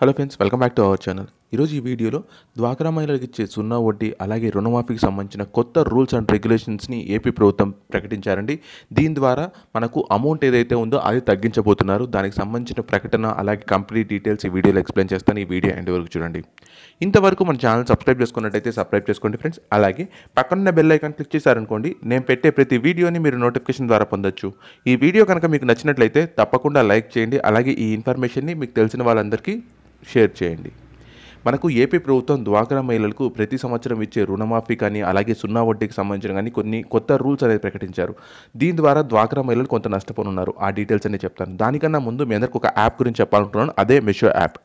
hello friends welcome back to our channel ఈరోజు ఈ వీడియోలో డ్వాక్రా మహిళలకు ఇచ్చే సున్నా వడ్డీ అలాగే రుణమాఫీకి సంబంధించిన కొత్త రూల్స్ అండ్ రెగ్యులేషన్స్ని ఏపీ ప్రభుత్వం ప్రకటించారండి దీని ద్వారా మనకు అమౌంట్ ఏదైతే ఉందో అది తగ్గించబోతున్నారు దానికి సంబంధించిన ప్రకటన అలాగే కంప్లీట్ డీటెయిల్స్ ఈ వీడియోలో ఎక్స్ప్లెయిన్ చేస్తాను ఈ వీడియో ఎండ్ వరకు చూడండి ఇంతవరకు మన ఛానల్ సబ్స్క్రైబ్ చేసుకున్నట్టయితే సబ్స్క్రైబ్ చేసుకోండి ఫ్రెండ్స్ అలాగే పక్కన బెల్ ఐకాన్ క్లిక్ చేశారనుకోండి నేను పెట్టే ప్రతి వీడియోని మీరు నోటిఫికేషన్ ద్వారా పొందొచ్చు ఈ వీడియో కనుక మీకు నచ్చినట్లయితే తప్పకుండా లైక్ చేయండి అలాగే ఈ ఇన్ఫర్మేషన్ని మీకు తెలిసిన వాళ్ళందరికీ షేర్ చేయండి మనకు ఏపీ ప్రభుత్వం డ్వాక్రా మహిళలకు ప్రతి సంవత్సరం ఇచ్చే రుణమాఫీ కానీ అలాగే సున్నా వడ్డీకి సంబంధించిన కానీ కొన్ని కొత్త రూల్స్ అనేది ప్రకటించారు దీని ద్వారా డ్వాక్రా మహిళలు కొంత నష్టపోనున్నారు ఆ డీటెయిల్స్ అనేది చెప్తాను దానికన్నా ముందు మీ అందరికి ఒక యాప్ గురించి చెప్పాలనుకుంటున్నాను అదే మెషో యాప్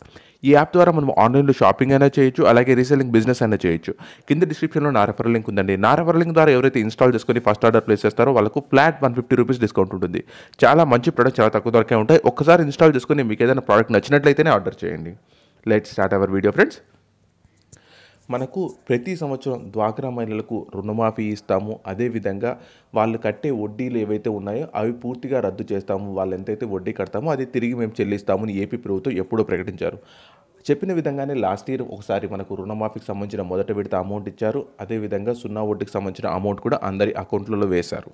ఈ యాప్ ద్వారా మనం ఆన్లైన్లో షాపింగ్ అయినా చేయొచ్చు అలాగే రీసెల్లింగ్ బిజినెస్ అయినా చేయొచ్చు కింద డిస్క్రిప్షన్లో నా రెఫర్ లింక్ ఉందండి నా రెఫర్ లింక్ ద్వారా ఎవరైతే ఇన్స్టాల్ చేసుకొని ఫస్ట్ ఆర్డర్ ప్లేస్ చేస్తారో వాళ్ళకు flat one fifty rupees discount ఉంటుంది చాలా మంచి ప్రోడక్ట్ చాలా తక్కువ ధరకే ఉంటాయి ఒకసారి ఇన్స్టాల్ చేసుకుని మీకు ఏదైనా ప్రోడక్ట్ నచ్చినట్లయితేనే ఆర్డర్ చేయండి let start our video friends మనకు ప్రతి సంవత్సరం డ్వాక్రా మహిళలకు రుణమాఫీ ఇస్తాము అదేవిధంగా వాళ్ళు కట్టే వడ్డీలు ఏవైతే ఉన్నాయో అవి పూర్తిగా రద్దు చేస్తాము వాళ్ళు ఎంతైతే వడ్డీ కడతామో అది తిరిగి మేము చెల్లిస్తామని ఏపీ ప్రభుత్వం ఎప్పుడో ప్రకటించారు చెప్పిన విధంగానే లాస్ట్ ఇయర్ ఒకసారి మనకు రుణమాఫీకి సంబంధించిన మొదట విడత అమౌంట్ ఇచ్చారు అదేవిధంగా సున్నా వడ్డీకి సంబంధించిన అమౌంట్ కూడా అందరి అకౌంట్లలో వేశారు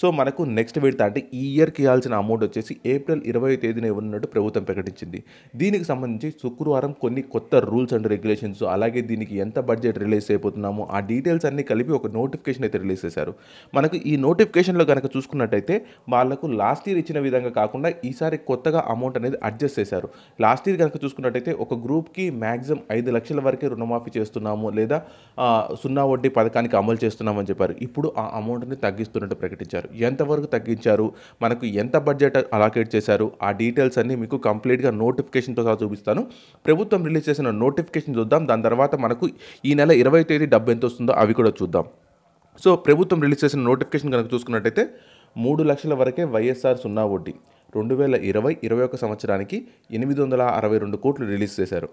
సో మనకు నెక్స్ట్ విడత అంటే ఈ ఇయర్కి ఇవ్వాల్సిన అమౌంట్ వచ్చేసి ఏప్రిల్ ఇరవై తేదీన ఇవ్వనున్నట్టు ప్రభుత్వం ప్రకటించింది దీనికి సంబంధించి శుక్రవారం కొన్ని కొత్త రూల్స్ అండ్ రెగ్యులేషన్స్ అలాగే దీనికి ఎంత బడ్జెట్ రిలీజ్ అయిపోతున్నామో ఆ డీటెయిల్స్ అన్నీ కలిపి ఒక నోటిఫికేషన్ అయితే రిలీజ్ చేశారు మనకు ఈ నోటిఫికేషన్లో కనుక చూసుకున్నట్టయితే వాళ్ళకు లాస్ట్ ఇయర్ ఇచ్చిన విధంగా కాకుండా ఈసారి కొత్తగా అమౌంట్ అనేది అడ్జస్ట్ చేశారు లాస్ట్ ఇయర్ కనుక చూసుకున్నట్టయితే ఒక గ్రూప్కి మ్యాక్సిమం ఐదు లక్షల వరకే రుణమాఫీ చేస్తున్నాము లేదా సున్నా వడ్డీ పథకానికి అమలు చేస్తున్నామని చెప్పారు ఇప్పుడు ఆ అమౌంట్ని తగ్గిస్తున్నట్టు ప్రకటించారు ఎంతవరకు తగ్గించారు మనకు ఎంత బడ్జెట్ అలాకేట్ చేశారు ఆ డీటెయిల్స్ అన్నీ మీకు కంప్లీట్గా నోటిఫికేషన్తో సహా చూపిస్తాను ప్రభుత్వం రిలీజ్ చేసిన నోటిఫికేషన్ చూద్దాం దాని తర్వాత మనకు ఈ నెల ఇరవై తేదీ డబ్బు ఎంత వస్తుందో అవి కూడా చూద్దాం సో ప్రభుత్వం రిలీజ్ చేసిన నోటిఫికేషన్ కనుక చూసుకున్నట్టయితే మూడు లక్షల వరకే వైఎస్ఆర్ సున్నా వడ్డీ రెండు వేల ఇరవై ఇరవై ఒక సంవత్సరానికి ఎనిమిది వందల అరవై రెండు కోట్లు రిలీజ్ చేశారు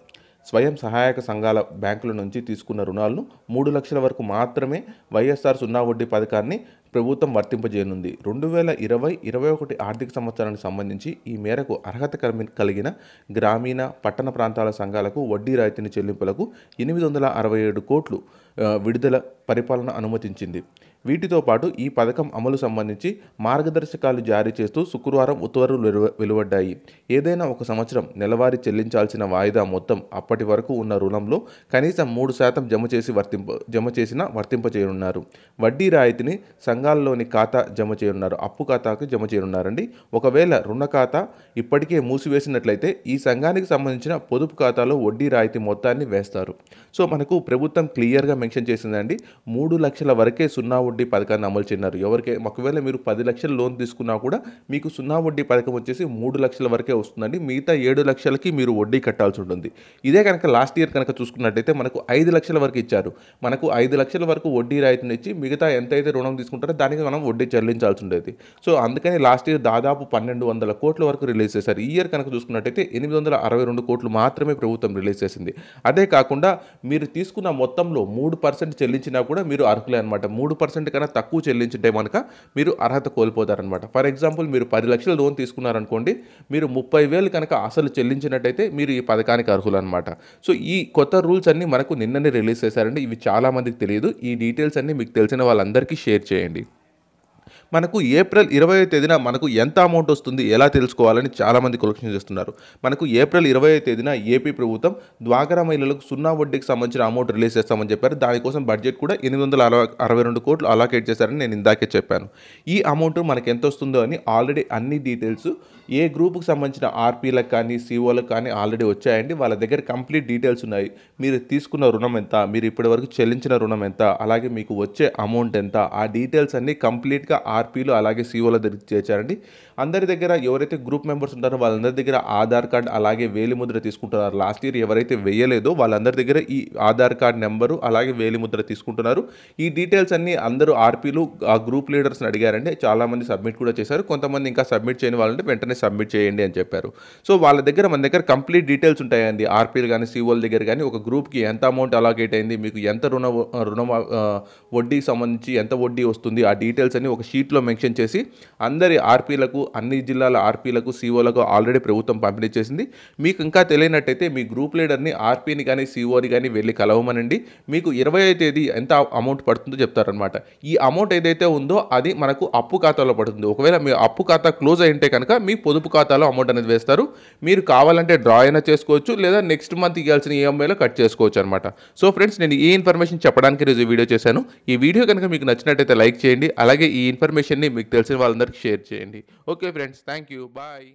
స్వయం సహాయక సంఘాల బ్యాంకుల నుంచి తీసుకున్న రుణాలను మూడు లక్షల వరకు మాత్రమే వైఎస్ఆర్ సున్నా వడ్డీ పథకాన్ని ప్రభుత్వం వర్తింపజేయనుంది రెండు వేల ఇరవై ఇరవై ఒకటి ఆర్థిక సంవత్సరానికి సంబంధించి ఈ మేరకు అర్హత కలిగిన గ్రామీణ పట్టణ ప్రాంతాల సంఘాలకు వడ్డీ రాయితీని చెల్లింపులకు ఎనిమిది వందల అరవై ఏడు కోట్లు విడుదల పరిపాలన అనుమతించింది వీటితో పాటు ఈ పథకం అమలు సంబంధించి మార్గదర్శకాలు జారీ చేస్తూ శుక్రవారం ఉత్తర్వులు వెలువడ్డాయి ఏదైనా ఒక సంవత్సరం నెలవారీ చెల్లించాల్సిన వాయిదా మొత్తం అప్పటి వరకు ఉన్న రుణంలో కనీసం మూడు శాతం జమ చేసి వర్తింప జమ చేసిన వర్తింపచేయనున్నారు వడ్డీ రాయితీని సంఘాల్లోని ఖాతా జమ చేయనున్నారు అప్పు ఖాతాకు జమ చేయనున్నారండి ఒకవేళ రుణ ఖాతా ఇప్పటికే మూసివేసినట్లయితే ఈ సంఘానికి సంబంధించిన పొదుపు ఖాతాలో వడ్డీ రాయితీ మొత్తాన్ని వేస్తారు సో మనకు ప్రభుత్వం క్లియర్గా మెన్షన్ చేసిందండి మూడు లక్షల వరకే సున్నా వడ్డీ పథకాన్ని అమలు చేయన్నారు ఎవరికే ఒకవేళ మీరు పది లక్షలు లోన్ తీసుకున్నా కూడా మీకు సున్నా వడ్డీ పథకం వచ్చేసి మూడు లక్షల వరకే వస్తుందండి మిగతా ఏడు లక్షలకి మీరు వడ్డీ కట్టాల్సి ఉంటుంది ఇదే కనుక లాస్ట్ ఇయర్ కనుక చూసుకున్నట్టయితే మనకు ఐదు లక్షల వరకు ఇచ్చారు మనకు ఐదు లక్షల వరకు వడ్డీ రాయితీని ఇచ్చి మిగతా ఎంతైతే రుణం తీసుకుంటారో దానికి మనం వడ్డీ చెల్లించాల్సి ఉండేది సో అందుకని లాస్ట్ ఇయర్ దాదాపు పన్నెండు వందల కోట్ల వరకు రిలీజ్ చేశారు ఈ ఇయర్ కనుక చూసుకున్నట్టయితే ఎనిమిది వందల అరవై రెండు కోట్లు మాత్రమే ప్రభుత్వం రిలీజ్ చేసింది అదే కాకుండా మీరు తీసుకున్న మొత్తంలో మూడు పర్సెంట్ చెల్లించినా కూడా మీరు అర్హులే అనమాట మూడు పర్సెంట్ పర్సెంట్ కన్నా తక్కువ చెల్లించుంటే కనుక మీరు అర్హత కోల్పోతారనమాట ఫర్ ఎగ్జాంపుల్ మీరు పది లక్షల లోన్ తీసుకున్నారనుకోండి మీరు ముప్పై వేలు కనుక అసలు చెల్లించినట్టయితే మీరు ఈ పథకానికి అర్హులు అనమాట సో ఈ కొత్త రూల్స్ అన్నీ మనకు నిన్ననే రిలీజ్ చేశారండి ఇవి చాలామందికి తెలియదు ఈ డీటెయిల్స్ అన్నీ మీకు తెలిసిన వాళ్ళందరికీ షేర్ చేయండి మనకు ఏప్రిల్ ఇరవై తేదీన మనకు ఎంత అమౌంట్ వస్తుంది ఎలా తెలుసుకోవాలని చాలామంది కొలక్షన్ చేస్తున్నారు మనకు ఏప్రిల్ ఇరవై తేదీన ఏపీ ప్రభుత్వం ద్వాగరా మహిళలకు సున్నా వడ్డీకి సంబంధించిన అమౌంట్ రిలీజ్ చేస్తామని చెప్పారు దానికోసం బడ్జెట్ కూడా ఎనిమిది వందల అరవై అరవై రెండు కోట్లు అలాకేట్ చేశారని నేను ఇందాకే చెప్పాను ఈ అమౌంట్ మనకు ఎంత వస్తుందో అని ఆల్రెడీ అన్ని డీటెయిల్స్ ఏ గ్రూప్కి సంబంధించిన ఆర్పీలకు కానీ సిఓలకు కానీ ఆల్రెడీ వచ్చాయండి వాళ్ళ దగ్గర కంప్లీట్ డీటెయిల్స్ ఉన్నాయి మీరు తీసుకున్న రుణం ఎంత మీరు ఇప్పటివరకు చెల్లించిన రుణం ఎంత అలాగే మీకు వచ్చే అమౌంట్ ఎంత ఆ డీటెయిల్స్ అన్నీ కంప్లీట్గా ఆర్ ఆర్పీలు అలాగే సీఓల దగ్గర చేర్చారండి అందరి దగ్గర ఎవరైతే గ్రూప్ మెంబర్స్ ఉంటారో వాళ్ళందరి దగ్గర ఆధార్ కార్డ్ అలాగే వేలి ముద్ర తీసుకుంటున్నారు లాస్ట్ ఇయర్ ఎవరైతే వేయలేదో వాళ్ళందరి దగ్గర ఈ ఆధార్ కార్డ్ నెంబరు అలాగే వేలి ముద్ర తీసుకుంటున్నారు ఈ డీటెయిల్స్ అన్నీ అందరూ ఆర్పీలు ఆ గ్రూప్ లీడర్స్ని అడిగారండి చాలామంది సబ్మిట్ కూడా చేశారు కొంతమంది ఇంకా సబ్మిట్ చేయని వాళ్ళంటే వెంటనే సబ్మిట్ చేయండి అని చెప్పారు సో వాళ్ళ దగ్గర మన దగ్గర కంప్లీట్ డీటెయిల్స్ ఉంటాయండి ఆర్పీలు కానీ సీఓల దగ్గర కానీ ఒక గ్రూప్కి ఎంత అమౌంట్ అలాగేట్ అయింది మీకు ఎంత రుణ రుణ వడ్డీకి సంబంధించి ఎంత వడ్డీ వస్తుంది ఆ డీటెయిల్స్ అన్ని ఒక షీట్ షీట్లో మెన్షన్ చేసి అందరి ఆర్పీలకు అన్ని జిల్లాల ఆర్పీలకు సీఓలకు ఆల్రెడీ ప్రభుత్వం పంపిణీ చేసింది మీకు ఇంకా తెలియనట్టయితే మీ గ్రూప్ లీడర్ని ఆర్పీని కానీ సీఓని కానీ వెళ్ళి కలవమనండి మీకు ఇరవై తేదీ ఎంత అమౌంట్ పడుతుందో చెప్తారనమాట ఈ అమౌంట్ ఏదైతే ఉందో అది మనకు అప్పు ఖాతాలో పడుతుంది ఒకవేళ మీ అప్పు ఖాతా క్లోజ్ అయింటే కనుక మీ పొదుపు ఖాతాలో అమౌంట్ అనేది వేస్తారు మీరు కావాలంటే డ్రా అయినా చేసుకోవచ్చు లేదా నెక్స్ట్ మంత్ ఇవ్వాల్సిన ఈఎంఐలో కట్ చేసుకోవచ్చు అనమాట సో ఫ్రెండ్స్ నేను ఈ ఇన్ఫర్మేషన్ చెప్పడానికి రోజు వీడియో చేశాను ఈ వీడియో కనుక మీకు నచ్చినట్టయితే లైక్ చేయండి అలాగే ఈ ఇన్ఫర్మేషన్ ఇన్ఫర్మేషన్ని మీకు తెలిసిన వాళ్ళందరికీ షేర్ చేయండి okay friends thank you bye